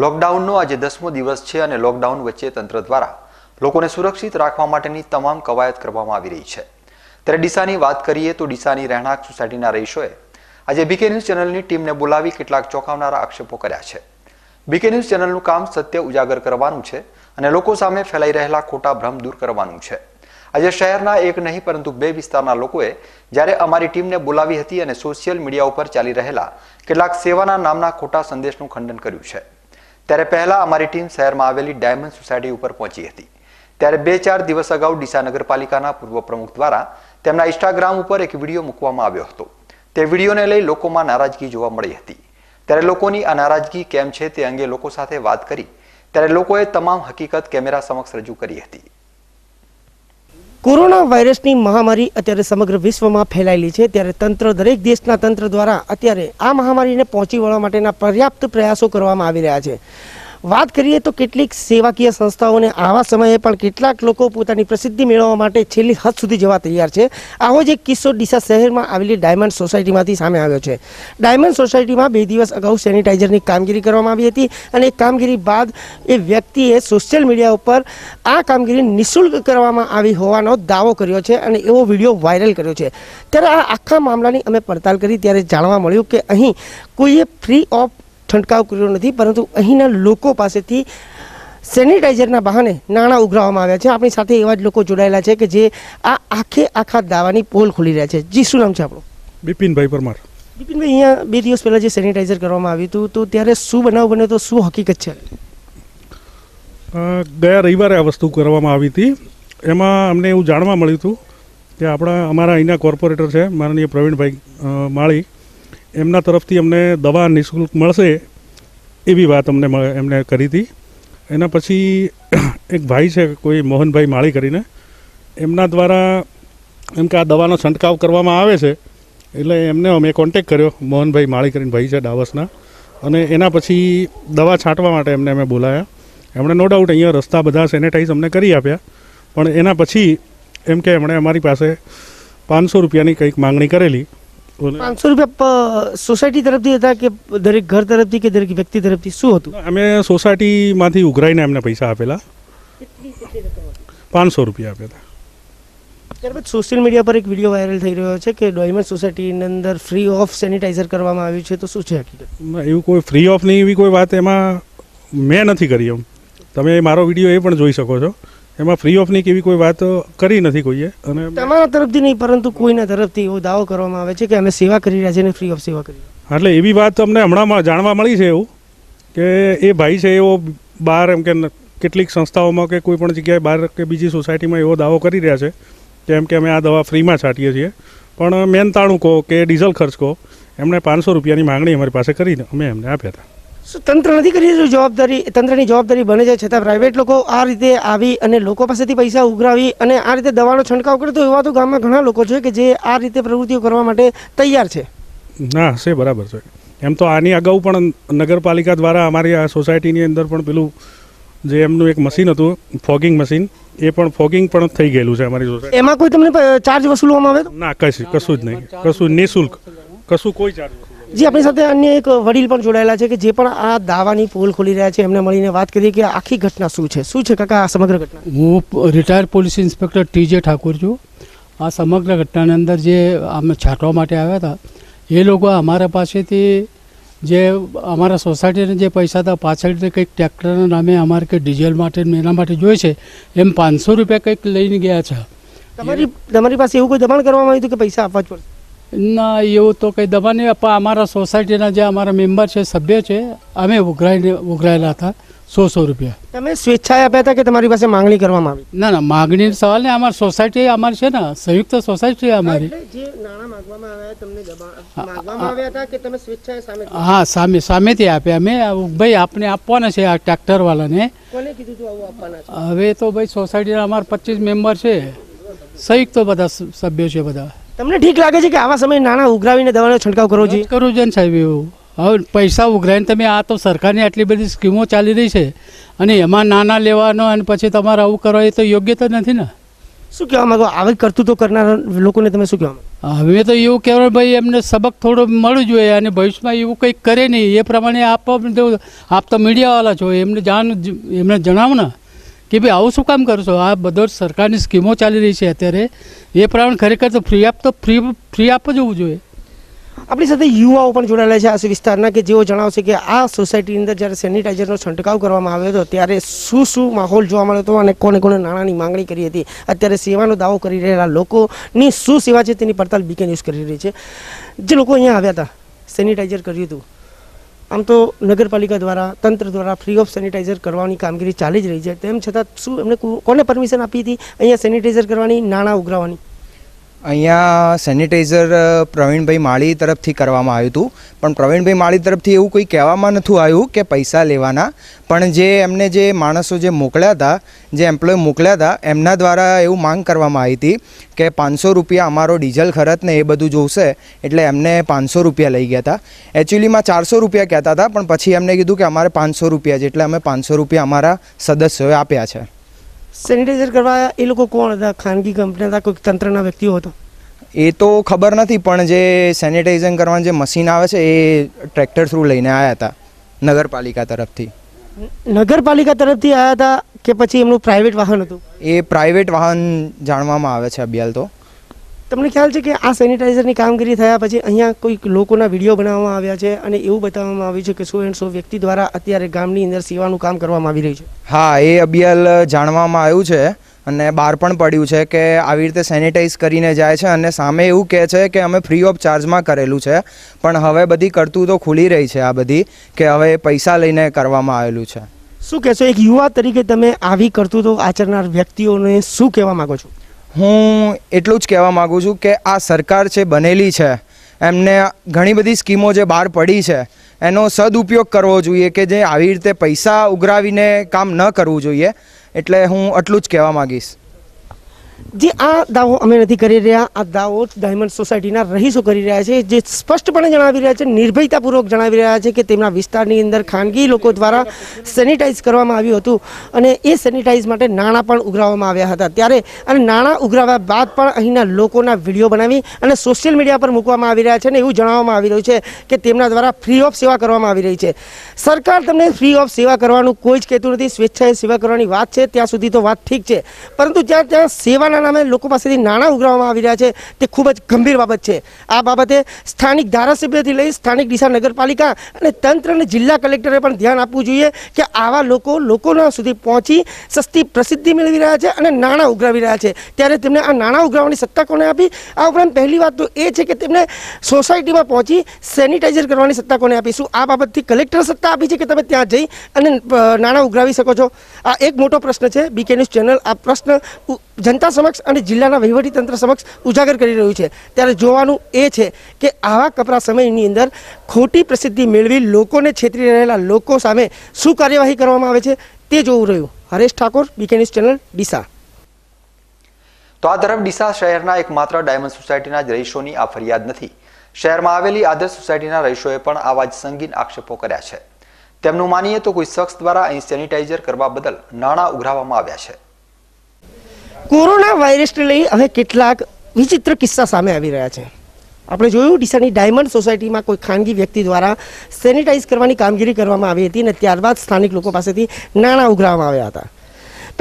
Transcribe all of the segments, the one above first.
લોકડાઉનનો આજે દસમો દિવસ છે અને લોકડાઉન વચ્ચે તંત્ર દ્વારા લોકોને સુરક્ષિત રાખવા માટેની તમામ કવાયત કરવામાં આવી રહી છે ત્યારે ડીસાની વાત કરીએ તો ડીસાની રહેણાંક સોસાયટીના રહીશોએ આજે બીકે ન્યૂઝ ચેનલની ટીમને બોલાવી કેટલાક ચોંકાવનારા આક્ષેપો કર્યા છે બીકે ન્યૂઝ ચેનલનું કામ સત્ય ઉજાગર કરવાનું છે અને લોકો સામે ફેલાઈ રહેલા ખોટા ભ્રમ દૂર કરવાનું છે આજે શહેરના એક નહીં પરંતુ બે વિસ્તારના લોકોએ જ્યારે અમારી ટીમને બોલાવી હતી અને સોશિયલ મીડિયા ઉપર ચાલી રહેલા કેટલાક સેવાના નામના ખોટા સંદેશનું ખંડન કર્યું છે ત્યારે પહેલા અમારી ટીમ શહેરમાં આવેલી ડાયમંડ સોસાયટી ઉપર પહોંચી હતી ત્યારે બે ચાર દિવસ અગાઉ ડીસા નગરપાલિકાના પૂર્વ પ્રમુખ દ્વારા તેમના ઇન્સ્ટાગ્રામ ઉપર એક વિડીયો મૂકવામાં આવ્યો હતો તે વિડીયોને લઈ લોકોમાં નારાજગી જોવા મળી હતી ત્યારે લોકોની આ નારાજગી કેમ છે તે અંગે લોકો સાથે વાત કરી ત્યારે લોકોએ તમામ હકીકત કેમેરા સમક્ષ રજૂ કરી હતી કોરોના વાયરસની મહામારી અત્યારે સમગ્ર વિશ્વમાં ફેલાયેલી છે ત્યારે તંત્ર દરેક દેશના તંત્ર દ્વારા અત્યારે આ મહામારીને પહોંચી વળવા માટેના પર્યાપ્ત પ્રયાસો કરવામાં આવી રહ્યા છે વાત કરીએ તો કેટલીક સેવાકીય સંસ્થાઓને આવા સમયે પણ કેટલાક લોકો પોતાની પ્રસિદ્ધિ મેળવવા માટે છેલ્લી હદ સુધી જવા તૈયાર છે આવો જ એક કિસ્સો ડીસા શહેરમાં આવેલી ડાયમંડ સોસાયટીમાંથી સામે આવ્યો છે ડાયમંડ સોસાયટીમાં બે દિવસ અગાઉ સેનિટાઈઝરની કામગીરી કરવામાં આવી હતી અને એ કામગીરી બાદ એ વ્યક્તિએ સોશિયલ મીડિયા ઉપર આ કામગીરી નિઃશુલ્ક કરવામાં આવી હોવાનો દાવો કર્યો છે અને એવો વિડીયો વાયરલ કર્યો છે ત્યારે આ આખા મામલાની અમે પડતાલ કરી ત્યારે જાણવા મળ્યું કે અહીં કોઈએ ફ્રી ઓફ છંટકાવ કર્યો નથી પરંતુ અહીંના લોકો પાસેથી સેનિટાઈઝરના બહાને નાણાં ઉઘરાવવામાં આવ્યા છે આપણી સાથે એવા જ લોકો જોડાયેલા છે કે જે આ આખે આખા દાવાની પોલ ખોલી રહ્યા છે જી શું નામ છે આપણું બિપિનભાઈ પરમાર બિપિનભાઈ અહીંયા બે દિવસ પહેલાં જે સેનિટાઈઝર કરવામાં આવ્યું હતું તો ત્યારે શું બનાવ બને તો શું હકીકત છે ગયા રવિવારે આ વસ્તુ કરવામાં આવી હતી એમાં અમને એવું જાણવા મળ્યું હતું કે આપણા અમારા અહીંના કોર્પોરેટર છે માનનીય પ્રવીણભાઈ માળી એમના તરફથી અમને દવા નિઃશુલ્ક મળશે એવી વાત અમને એમણે કરી હતી એના પછી એક ભાઈ છે કોઈ મોહનભાઈ માળી કરીને એમના દ્વારા એમ કે આ દવાનો છંટકાવ કરવામાં આવે છે એટલે એમને અમે કોન્ટેક કર્યો મોહનભાઈ માળી કરીને ભાઈ છે ડાવસના અને એના પછી દવા છાંટવા માટે એમને અમે બોલાયા એમણે નો ડાઉટ અહીંયા રસ્તા બધા સેનેટાઈઝ અમને કરી આપ્યા પણ એના પછી એમ કે એમણે અમારી પાસે પાંચસો રૂપિયાની કંઈક માગણી કરેલી પાંચસો રૂપિયા સોસાયટી તરફથી હતા કે દરેક ઘર તરફથી કે દરેક વ્યક્તિ તરફથી શું હતું અમે સોસાયટીમાંથી ઉઘરાઈને એમને પૈસા આપેલા પાંચસો રૂપિયા આપ્યા હતા ત્યારબાદ સોશિયલ મીડિયા પર એક વિડીયો વાયરલ થઈ રહ્યો છે કે ડોયમંડ સોસાયટીની અંદર ફ્રી ઓફ સેનિટાઈઝર કરવામાં આવ્યું છે તો શું છે હકીકત એવું કોઈ ફ્રી ઓફ નહીં એવી કોઈ વાત એમાં મેં નથી કરી એમ તમે મારો વિડીયો એ પણ જોઈ શકો છો એમાં ફ્રી ઓફની કેવી કોઈ વાત કરી નથી કોઈએ અને તમારા તરફથી નહીં પરંતુ કોઈના તરફથી એવો દાવો કરવામાં આવે છે કે અમે સેવા કરી રહ્યા છે ને ફ્રી ઓફ સેવા કરી એટલે એવી વાત અમને હમણાં જાણવા મળી છે એવું કે એ ભાઈ છે એવો બહાર એમ કે કેટલીક સંસ્થાઓમાં કે કોઈ પણ જગ્યાએ બહાર કે બીજી સોસાયટીમાં એવો દાવો કરી રહ્યા છે કે એમ કે અમે આ દવા ફ્રીમાં છાંટીએ છીએ પણ મેન તાણું કહો કે ડીઝલ ખર્ચ કહો એમણે પાંચસો રૂપિયાની માંગણી અમારી પાસે કરીને અમે એમને આપ્યા હતા તંત્ર નથી કરી રહ્યું જવાબદારી તંત્રની જવાબદારી બને છે છતાં પ્રાઇવેટ લોકો આ રીતે આવી અને લોકો પાસેથી પૈસા ઉઘરાવી અને આ રીતે દવાનો છંટકાવ કરતો એવા તો ગામમાં ઘણા લોકો છે કે જે આ રીતે પ્રવૃત્તિઓ કરવા માટે તૈયાર છે ના છે બરાબર છે એમ તો આની અગાઉ પણ નગરપાલિકા દ્વારા અમારી આ સોસાયટીની અંદર પણ પેલું જે એમનું એક મશીન હતું ફોગિંગ મશીન એ પણ ફોગિંગ પણ થઈ ગયેલું છે અમારી સોસાયટી એમાં કોઈ તમને ચાર્જ વસૂલવામાં આવે ના કશું કશું જ નહીં કશું નિઃશુલ્ક કશું કોઈ ચાર્જ જી આપણી સાથે અન્ય એક વડીલ પણ જોડાયેલા છે કે જે પણ આ દાવાની પોલ ખોલી રહ્યા છે એમને મળીને વાત કરી કે આખી ઘટના શું છે શું છે કાકા આ સમગ્ર ઘટના હું રિટાયર પોલીસ ઇન્સ્પેક્ટર ટી જે ઠાકોર છું આ સમગ્ર ઘટનાની અંદર જે અમે છાંટવા માટે આવ્યા હતા એ લોકો અમારા પાસેથી જે અમારા સોસાયટીને જે પૈસા હતા પાછળથી કંઈક ટ્રેક્ટરના નામે અમારે કે ડીઝલ માટે એના માટે જોઈએ છે એમ પાંચસો રૂપિયા કંઈક લઈને ગયા છે તમારી તમારી પાસે એવું કોઈ દબાણ કરવામાં આવ્યું હતું કે પૈસા આપવા જ પડશે ના એવું તો કંઈ દબા નહીં પણ અમારા સોસાયટીના જે અમારા મેમ્બર છે સભ્ય છે અમે ઉઘરાઈને ઉઘરાયેલા હતા સો સો રૂપિયા તમે સ્વેચ્છાએ આપ્યા હતા કે તમારી પાસે માંગણી કરવામાં આવી ના ના માંગણી સવાલ ને અમારી સોસાયટી અમારી છે ને સંયુક્ત સોસાયટી અમારી હા સામે સામેથી આપ્યા અમે ભાઈ આપને આપવાના છે આ ટ્રેક્ટરવાળાને હવે તો ભાઈ સોસાયટીના અમારા પચીસ મેમ્બર છે સંયુક્ત બધા સભ્યો છે બધા તમને ઠીક લાગે છે કે આવા સમય નાણાં ઉઘરાવીને દવાનો છંટકાવ કરવો જોઈએ કરવું જોઈએ ને સાહેબ એવું હવે પૈસા ઉઘરાવીને તમે આ તો સરકારની આટલી બધી સ્કીમો ચાલી રહી છે અને એમાં નાના લેવાનો અને પછી તમારે આવું કરવા એ તો યોગ્ય તો નથી ને શું કહેવા માંગો આવે કરતું તો કરનારા લોકોને તમે શું કહેવા હવે તો એવું કહેવાય ભાઈ એમને સબક થોડો મળવું જોઈએ અને ભવિષ્યમાં એવું કંઈક કરે નહીં એ પ્રમાણે આપ આપ તો મીડિયાવાળા છો એમને જાણ એમને જણાવો ને કે ભાઈ આવું શું કામ કરશો આ બધો સરકારની સ્કીમો ચાલી રહી છે અત્યારે એ પ્રમાણે ખરેખર તો ફ્રી આપ તો ફ્રી ફ્રી આપ જ હોવું જોઈએ આપણી સાથે યુવાઓ પણ જોડાયેલા છે આ વિસ્તારના કે જેઓ જણાવશે કે આ સોસાયટીની અંદર જ્યારે સેનિટાઇઝરનો છંટકાવ કરવામાં આવ્યો હતો ત્યારે શું શું માહોલ જોવા મળ્યો હતો અને કોને કોને નાણાંની માંગણી કરી હતી અત્યારે સેવાનો દાવો કરી રહેલા લોકોની શું સેવા છે તેની પડતાલ બીકે ન્યૂઝ કરી રહી છે જે લોકો અહીંયા આવ્યા હતા સેનિટાઈઝર કર્યું હતું આમ તો નગરપાલિકા દ્વારા તંત્ર દ્વારા ફ્રી ઓફ સેનિટાઈઝર કરવાની કામગીરી ચાલી જ રહી છે તેમ છતાં શું એમને કોને પરમિશન આપી હતી અહીંયા સેનિટાઈઝર કરવાની નાણાં ઉઘરાવવાની અહીંયા સેનિટાઈઝર પ્રવીણભાઈ માળી તરફથી કરવામાં આવ્યું હતું પણ પ્રવીણભાઈ માળી તરફથી એવું કોઈ કહેવામાં નથી આવ્યું કે પૈસા લેવાના પણ જે એમને જે માણસો જે મોકલ્યા હતા જે એમ્પ્લોય મોકલ્યા હતા એમના દ્વારા એવું માંગ કરવામાં આવી હતી કે પાંચસો રૂપિયા અમારો ડીઝલ ખર્ચ ને એ બધું જોશે એટલે એમને પાંચસો રૂપિયા લઈ ગયા હતા એકચ્યુઅલીમાં ચારસો રૂપિયા કહેતા હતા પણ પછી એમને કીધું કે અમારે પાંચસો રૂપિયા છે એટલે અમે પાંચસો રૂપિયા અમારા સદસ્યોએ આપ્યા છે સેનિટાઈઝર કરવા એ લોકો કોણ હતા ખાનગી કંપની હતા કોઈ તંત્રના વ્યક્તિઓ હતા એ તો ખબર નથી પણ જે સેનિટાઈઝિંગ કરવાનું જે મશીન આવે છે એ ટ્રેક્ટર થ્રુ લઈને આવ્યા હતા નગરપાલિકા તરફથી નગરપાલિકા તરફથી આવ્યા હતા કે પછી એમનું પ્રાઇવેટ વાહન હતું એ પ્રાઇવેટ વાહન જાણવામાં આવે છે અભિયાલ તો તમને ખ્યાલ છે કે આ સેનિટાઈઝરની કામગીરી થયા પછી અહીંયા કોઈક લોકોના વિડીયો બનાવવામાં આવ્યા છે અને એવું બતાવવામાં આવ્યું છે કે સો એન્ડ સો વ્યક્તિ દ્વારા અત્યારે ગામની અંદર સેવાનું કામ કરવામાં આવી રહ્યું છે હા એ અબિયાલ જાણવામાં આવ્યું છે અને બહાર પણ પડ્યું છે કે આવી રીતે સેનિટાઈઝ કરીને જાય છે અને સામે એવું કહે છે કે અમે ફ્રી ઓફ ચાર્જમાં કરેલું છે પણ હવે બધી કરતું તો ખુલી રહી છે આ બધી કે હવે પૈસા લઈને કરવામાં આવેલું છે શું કહેશો એક યુવા તરીકે તમે આવી કરતું તો આચરનાર વ્યક્તિઓને શું કહેવા માગો છો હું એટલું જ કહેવા માગું છું કે આ સરકાર છે બનેલી છે એમને ઘણી બધી સ્કીમો જે બહાર પડી છે એનો સદુપયોગ કરવો જોઈએ કે જે આવી રીતે પૈસા ઉઘરાવીને કામ ન કરવું જોઈએ એટલે હું આટલું જ કહેવા માગીશ જે આ દાવો અમે નથી કરી રહ્યા આ દાવો ડાયમંડ સોસાયટીના રહીશો કરી રહ્યા છે જે સ્પષ્ટપણે જણાવી રહ્યા છે નિર્ભયતાપૂર્વક જણાવી રહ્યા છે કે તેમના વિસ્તારની અંદર ખાનગી લોકો દ્વારા સેનિટાઈઝ કરવામાં આવ્યું હતું અને એ સેનિટાઈઝ માટે નાણાં પણ ઉઘરાવવામાં આવ્યા હતા ત્યારે અને નાણાં ઉઘરાવ્યા બાદ પણ અહીંના લોકોના વિડીયો બનાવી અને સોશિયલ મીડિયા પર મૂકવામાં આવી રહ્યા છે અને એવું જણાવવામાં આવી રહ્યું છે કે તેમના દ્વારા ફ્રી ઓફ સેવા કરવામાં આવી રહી છે સરકાર તમને ફ્રી ઓફ સેવા કરવાનું કોઈ જ કહેતું નથી સ્વેચ્છાએ સેવા કરવાની વાત છે ત્યાં સુધી તો વાત ઠીક છે પરંતુ જ્યાં ત્યાં સેવા સત્તાના નામે લોકો પાસેથી નાણાં ઉઘરાવવામાં આવી રહ્યા છે તે ખૂબ જ ગંભીર બાબત છે આ બાબતે સ્થાનિક ધારાસભ્યથી લઈ સ્થાનિક ડીસા નગરપાલિકા અને તંત્ર અને જિલ્લા કલેક્ટરે પણ ધ્યાન આપવું જોઈએ કે આવા લોકો લોકોના સુધી પહોંચી સસ્તી પ્રસિદ્ધિ મેળવી રહ્યા છે અને નાણાં ઉઘરાવી રહ્યા છે ત્યારે તેમને આ નાણાં ઉઘરાવવાની સત્તા કોને આપી આ ઉપરાંત પહેલી વાત તો એ છે કે તેમને સોસાયટીમાં પહોંચી સેનિટાઈઝર કરવાની સત્તા કોને આપી શું આ બાબતથી કલેક્ટર સત્તા આપી છે કે તમે ત્યાં જઈ અને નાણાં ઉઘરાવી શકો છો આ એક મોટો પ્રશ્ન છે બીકે ન્યૂઝ ચેનલ આ પ્રશ્ન જનતા સમક્ષ અને જિલ્લાના વહીવટીતંત્ર સમક્ષ ઉજાગર કરી રહ્યું છે ત્યારે જોવાનું એ છે કે આવા કપરા સમયની અંદર ખોટી પ્રસિદ્ધિ મેળવી લોકોને છેતરી રહેલા લોકો સામે શું કાર્યવાહી કરવામાં આવે છે તે જોવું રહ્યું Haresh Thakor BK news channel Deesa તો આ તરફ ડીસા શહેરના એકમાત્ર ડાયમંડ સોસાયટીના જ રહીશોની આ ફરિયાદ નથી શહેરમાં આવેલી આદર્શ સોસાયટીના રહીશોએ પણ આવા જ સંગીન આક્ષેપો કર્યા છે તેમનું માનીએ તો કોઈ શખ્સ દ્વારા અહીં સેનિટાઈઝર કરવા બદલ નાણાં ઉઘરાવવામાં આવ્યા છે કોરોના વાયરસને લઈ હવે કેટલાક વિચિત્ર કિસ્સા સામે આવી રહ્યા છે આપણે જોયું ડીસાની ડાયમંડ સોસાયટીમાં કોઈ ખાનગી વ્યક્તિ દ્વારા સેનિટાઈઝ કરવાની કામગીરી કરવામાં આવી હતી અને ત્યારબાદ સ્થાનિક લોકો પાસેથી નાણાં ઉઘરાવવામાં આવ્યા હતા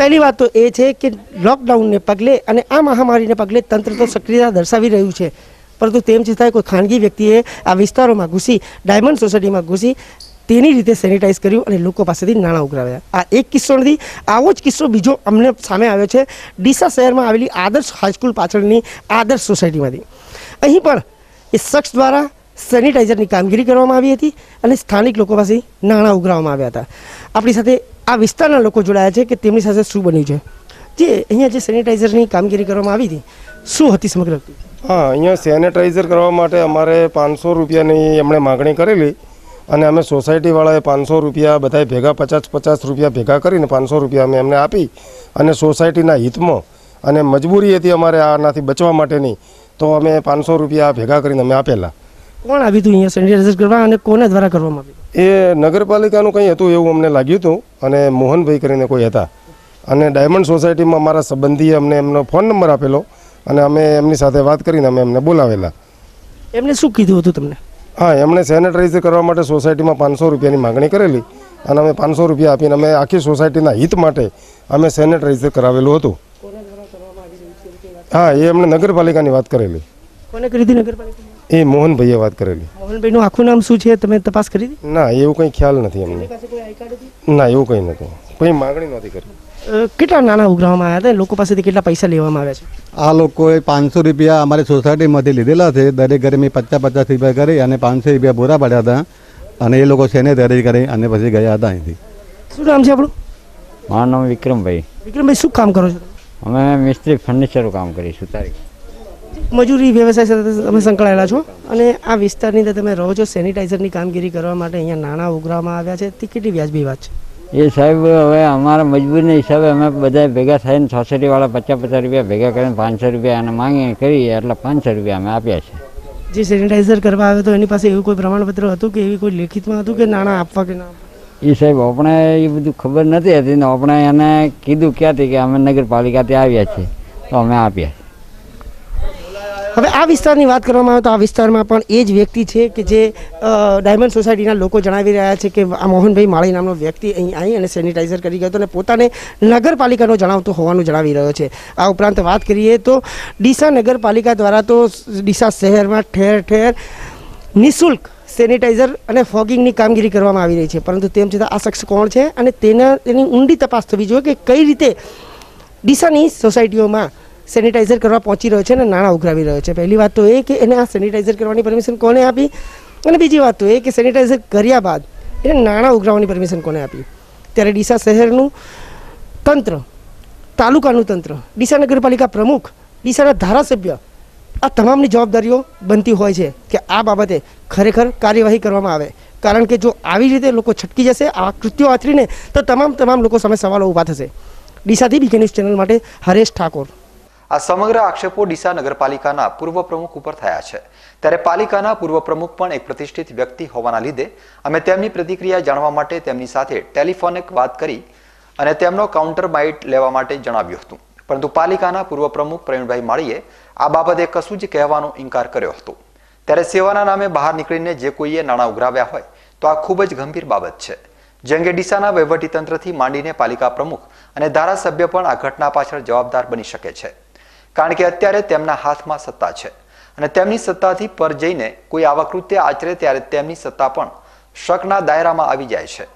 પહેલી વાત તો એ છે કે લોકડાઉનને પગલે અને આ મહામારીને પગલે તંત્ર તો સક્રિયતા દર્શાવી રહ્યું છે પરંતુ તેમ છતાંય કોઈ ખાનગી વ્યક્તિએ આ વિસ્તારોમાં ઘૂસી ડાયમંડ સોસાયટીમાં ઘૂસી તેની રીતે સેનિટાઈઝ કર્યું અને લોકો પાસેથી નાણાં ઉઘરાવ્યા આ એક કિસ્સો નથી આવો જ કિસ્સો બીજો અમને સામે આવ્યો છે ડીસા શહેરમાં આવેલી આદર્શ હાઈસ્કૂલ પાછળની આદર્શ સોસાયટીમાંથી અહીં પણ એ શખ્સ દ્વારા સેનિટાઈઝરની કામગીરી કરવામાં આવી હતી અને સ્થાનિક લોકો પાસે નાણાં ઉઘરાવવામાં આવ્યા હતા આપણી સાથે આ વિસ્તારના લોકો જોડાયા છે કે તેમની સાથે શું બન્યું છે જે અહીંયા જે સેનિટાઈઝરની કામગીરી કરવામાં આવી હતી શું હતી સમગ્ર હા અહીંયા સેનિટાઈઝર કરવા માટે અમારે પાંચસો રૂપિયાની એમણે માગણી કરેલી અને અમે સોસાયટીવાળાએ પાંચસો રૂપિયા બધાએ ભેગા પચાસ પચાસ રૂપિયા ભેગા કરીને પાંચસો રૂપિયા અમે એમને આપી અને સોસાયટીના હિતમાં અને મજબૂરી હતી અમારે આનાથી બચવા માટેની તો અમે પાંચસો રૂપિયા ભેગા કરીને અમે આપેલા કોણ આવી હતું અહીંયા સેનિટાઇઝેશન કરવા અને કોને દ્વારા કરવામાં આવ્યું એ નગરપાલિકાનું કંઈ હતું એવું અમને લાગ્યું હતું અને મોહનભાઈ કરીને કોઈ હતા અને ડાયમંડ સોસાયટીમાં મારા સંબંધીએ અમને એમનો ફોન નંબર આપેલો અને અમે એમની સાથે વાત કરીને અમે એમને બોલાવેલા એમને શું કીધું હતું તમને હા એમણે સેનેટાઈઝ કરવા માટે સોસાયટીમાં પાંચસો રૂપિયાની માગણી કરેલી અને અમે પાંચસો રૂપિયા આપીને અમે આખી સોસાયટીના હિત માટે અમે સેનેટાઈઝ કરાવેલું હતું હા એ એમણે નગરપાલિકાની વાત કરેલી કોને કરી હતી એ મોહનભાઈએ વાત કરેલી મોહનભાઈનું આખું નામ શું છે તમે તપાસ કરી ના એવું કંઈ ખ્યાલ નથી અમને ના એવું કંઈ નહોતું કંઈ માગણી નહોતી કરી કેટલા નાના ઉપગ્રહમાં આવ્યા હતા લોકો પાસેથી કેટલા પૈસા લેવામાં આવ્યા છે આ લોકોએ પાંચસો રૂપિયા અમારી સોસાયટીમાંથી લીધેલા છે દરેક ઘરે મેં પચાસ પચાસ રૂપિયા કરી અને પાંચસો રૂપિયા પૂરા પાડ્યા હતા અને એ લોકો સેનેટરી કરી અને પછી ગયા હતા અહીંથી શું નામ છે આપણું મારું નામ વિક્રમભાઈ વિક્રમભાઈ શું કામ કરો છો અમે મિસ્ત્રી ફર્નિચરનું કામ કરીશું તારીખ મજૂરી વ્યવસાય સાથે તમે સંકળાયેલા છો અને આ વિસ્તારની અંદર તમે રહો છો સેનિટાઈઝરની કામગીરી કરવા માટે અહીંયા નાણાં ઉઘરાવવામાં આવ્યા છે તે કેટલી વ્યાજબી વાત છે એ સાહેબ હવે અમારા મજબૂરીના હિસાબે અમે બધા ભેગા થઈને સોસાયટીવાળા પચાસ પચાસ રૂપિયા ભેગા કરીને પાંચસો રૂપિયા એને માંગી કરીએ એટલે પાંચસો રૂપિયા અમે આપ્યા છે જે સેનિટાઈઝર કરવા આવ્યો તો એની પાસે એવું કોઈ પ્રમાણપત્ર હતું કે એવી કોઈ લેખિતમાં હતું કે નાણાં આપવા કે ના એ સાહેબ આપણે એ બધું ખબર નથી હતી ને આપણે એને કીધું ક્યાંથી કે અમે નગરપાલિકાથી આવ્યા છીએ તો અમે આપ્યા હવે આ વિસ્તારની વાત કરવામાં આવે તો આ વિસ્તારમાં પણ એ જ વ્યક્તિ છે કે જે ડાયમંડ સોસાયટીના લોકો જણાવી રહ્યા છે કે આ મોહનભાઈ માળી નામનો વ્યક્તિ અહીં આવી અને સેનિટાઈઝર કરી ગયો હતો અને પોતાને નગરપાલિકાનો જણાવતો હોવાનું જણાવી રહ્યો છે આ ઉપરાંત વાત કરીએ તો ડીસા નગરપાલિકા દ્વારા તો ડીસા શહેરમાં ઠેર ઠેર નિઃશુલ્ક સેનિટાઈઝર અને ફોગિંગની કામગીરી કરવામાં આવી રહી છે પરંતુ તેમ છતાં આ શખ્સ કોણ છે અને તેના તેની ઊંડી તપાસ થવી જોઈએ કે કઈ રીતે ડીસાની સોસાયટીઓમાં સેનિટાઈઝર કરવા પહોંચી રહ્યો છે અને નાણાં ઉઘરાવી રહ્યો છે પહેલી વાત તો એ કે એને આ સેનિટાઈઝર કરવાની પરમિશન કોને આપી અને બીજી વાત તો એ કે સેનિટાઈઝર કર્યા બાદ એને નાણાં ઉઘરાવવાની પરમિશન કોને આપી ત્યારે ડીસા શહેરનું તંત્ર તાલુકાનું તંત્ર ડીસા નગરપાલિકા પ્રમુખ ડીસાના ધારાસભ્ય આ તમામની જવાબદારીઓ બનતી હોય છે કે આ બાબતે ખરેખર કાર્યવાહી કરવામાં આવે કારણ કે જો આવી રીતે લોકો છટકી જશે આ કૃત્યો આચરીને તો તમામ તમામ લોકો સામે સવાલો ઊભા થશે ડીસાથી બીકે ન્યૂઝ ચેનલ માટે હરેશ ઠાકોર આ સમગ્ર આક્ષેપો ડીસા નગરપાલિકાના પૂર્વ પ્રમુખ ઉપર થયા છે ત્યારે પાલિકાના પૂર્વ પ્રમુખ પણ એક પ્રતિષ્ઠિત વ્યક્તિ હોવાના લીધે અમે તેમની પ્રતિક્રિયા જાણવા માટે તેમની સાથે ટેલિફોનિક વાત કરી અને તેમનો કાઉન્ટર બાઇટ લેવા માટે જણાવ્યું હતું પરંતુ પાલિકાના પૂર્વ પ્રમુખ પ્રવીણભાઈ માળીએ આ બાબતે કશું જ કહેવાનો ઇનકાર કર્યો હતો ત્યારે સેવાના નામે બહાર નીકળીને જે કોઈએ નાણાં ઉઘરાવ્યા હોય તો આ ખૂબ જ ગંભીર બાબત છે જે અંગે ડીસાના વહીવટીતંત્રથી માંડીને પાલિકા પ્રમુખ અને ધારાસભ્ય પણ આ ઘટના પાછળ જવાબદાર બની શકે છે કારણ કે અત્યારે તેમના હાથમાં સત્તા છે અને તેમની સત્તાથી પર જઈને કોઈ આવા કૃત્ય આચરે ત્યારે તેમની સત્તા પણ શકના દાયરામાં આવી જાય છે